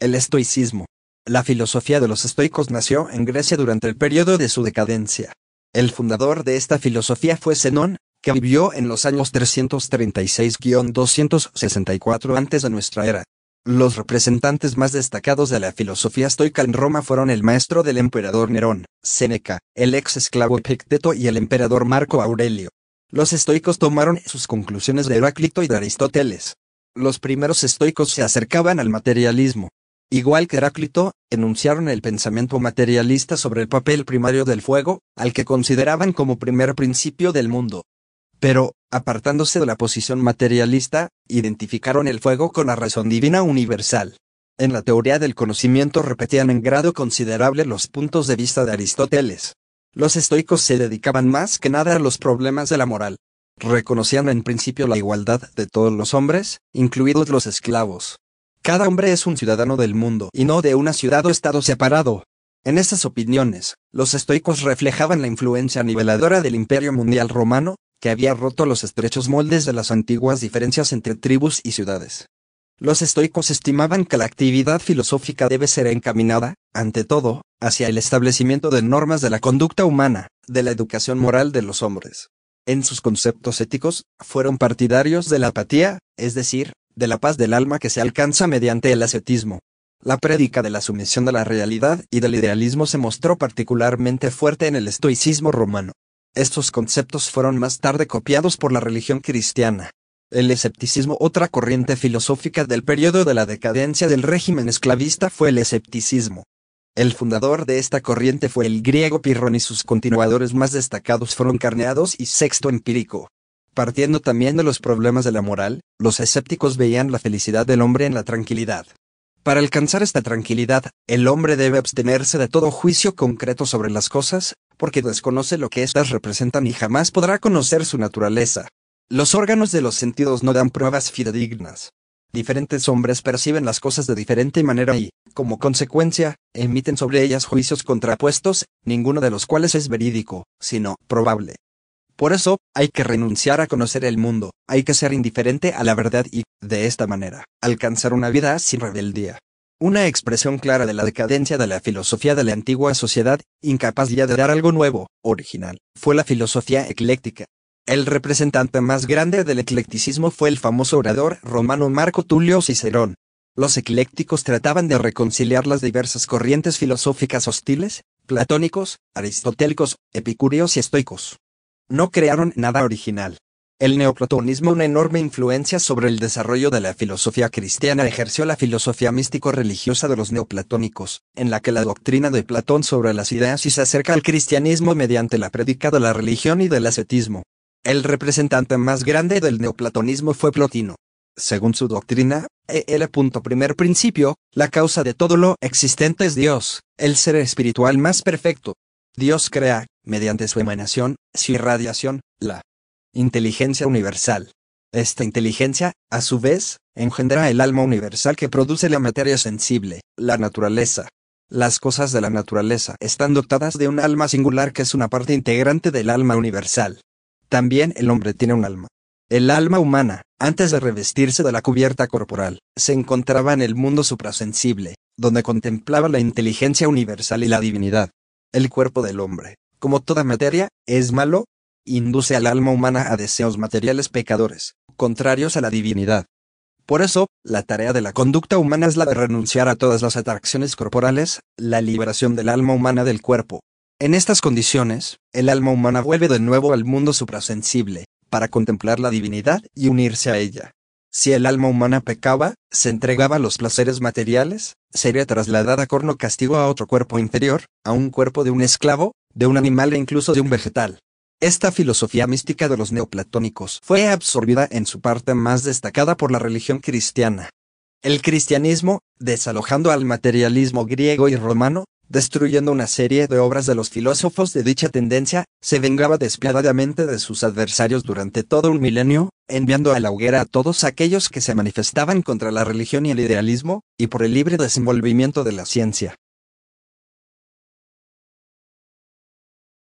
El estoicismo. La filosofía de los estoicos nació en Grecia durante el periodo de su decadencia. El fundador de esta filosofía fue Zenón, que vivió en los años 336-264 antes de nuestra era. Los representantes más destacados de la filosofía estoica en Roma fueron el maestro del emperador Nerón, Séneca, el ex esclavo Epicteto y el emperador Marco Aurelio. Los estoicos tomaron sus conclusiones de Heráclito y de Aristóteles. Los primeros estoicos se acercaban al materialismo, Igual que Heráclito, enunciaron el pensamiento materialista sobre el papel primario del fuego, al que consideraban como primer principio del mundo. Pero, apartándose de la posición materialista, identificaron el fuego con la razón divina universal. En la teoría del conocimiento repetían en grado considerable los puntos de vista de Aristóteles. Los estoicos se dedicaban más que nada a los problemas de la moral. Reconocían en principio la igualdad de todos los hombres, incluidos los esclavos. Cada hombre es un ciudadano del mundo y no de una ciudad o estado separado. En esas opiniones, los estoicos reflejaban la influencia niveladora del imperio mundial romano, que había roto los estrechos moldes de las antiguas diferencias entre tribus y ciudades. Los estoicos estimaban que la actividad filosófica debe ser encaminada, ante todo, hacia el establecimiento de normas de la conducta humana, de la educación moral de los hombres. En sus conceptos éticos, fueron partidarios de la apatía, es decir, de la paz del alma que se alcanza mediante el ascetismo. La prédica de la sumisión a la realidad y del idealismo se mostró particularmente fuerte en el estoicismo romano. Estos conceptos fueron más tarde copiados por la religión cristiana. El escepticismo, otra corriente filosófica del periodo de la decadencia del régimen esclavista, fue el escepticismo. El fundador de esta corriente fue el griego Pirrón y sus continuadores más destacados fueron Carneados y Sexto Empírico. Partiendo también de los problemas de la moral, los escépticos veían la felicidad del hombre en la tranquilidad. Para alcanzar esta tranquilidad, el hombre debe abstenerse de todo juicio concreto sobre las cosas, porque desconoce lo que éstas representan y jamás podrá conocer su naturaleza. Los órganos de los sentidos no dan pruebas fidedignas. Diferentes hombres perciben las cosas de diferente manera y, como consecuencia, emiten sobre ellas juicios contrapuestos, ninguno de los cuales es verídico, sino probable. Por eso, hay que renunciar a conocer el mundo, hay que ser indiferente a la verdad y, de esta manera, alcanzar una vida sin rebeldía. Una expresión clara de la decadencia de la filosofía de la antigua sociedad, incapaz ya de dar algo nuevo, original, fue la filosofía ecléctica. El representante más grande del eclecticismo fue el famoso orador romano Marco Tulio Cicerón. Los eclécticos trataban de reconciliar las diversas corrientes filosóficas hostiles, platónicos, aristotélicos, epicúreos y estoicos, no crearon nada original. El neoplatonismo una enorme influencia sobre el desarrollo de la filosofía cristiana ejerció la filosofía místico-religiosa de los neoplatónicos, en la que la doctrina de Platón sobre las ideas y se acerca al cristianismo mediante la predica de la religión y del ascetismo. El representante más grande del neoplatonismo fue Plotino. Según su doctrina, el primer principio, la causa de todo lo existente es Dios, el ser espiritual más perfecto, Dios crea, mediante su emanación, su irradiación, la inteligencia universal. Esta inteligencia, a su vez, engendra el alma universal que produce la materia sensible, la naturaleza. Las cosas de la naturaleza están dotadas de un alma singular que es una parte integrante del alma universal. También el hombre tiene un alma. El alma humana, antes de revestirse de la cubierta corporal, se encontraba en el mundo suprasensible, donde contemplaba la inteligencia universal y la divinidad. El cuerpo del hombre, como toda materia, es malo, induce al alma humana a deseos materiales pecadores, contrarios a la divinidad. Por eso, la tarea de la conducta humana es la de renunciar a todas las atracciones corporales, la liberación del alma humana del cuerpo. En estas condiciones, el alma humana vuelve de nuevo al mundo suprasensible, para contemplar la divinidad y unirse a ella. Si el alma humana pecaba, se entregaba a los placeres materiales, sería trasladada corno castigo a otro cuerpo inferior, a un cuerpo de un esclavo, de un animal e incluso de un vegetal. Esta filosofía mística de los neoplatónicos fue absorbida en su parte más destacada por la religión cristiana. El cristianismo, desalojando al materialismo griego y romano, destruyendo una serie de obras de los filósofos de dicha tendencia, se vengaba despiadadamente de sus adversarios durante todo un milenio, enviando a la hoguera a todos aquellos que se manifestaban contra la religión y el idealismo, y por el libre desenvolvimiento de la ciencia.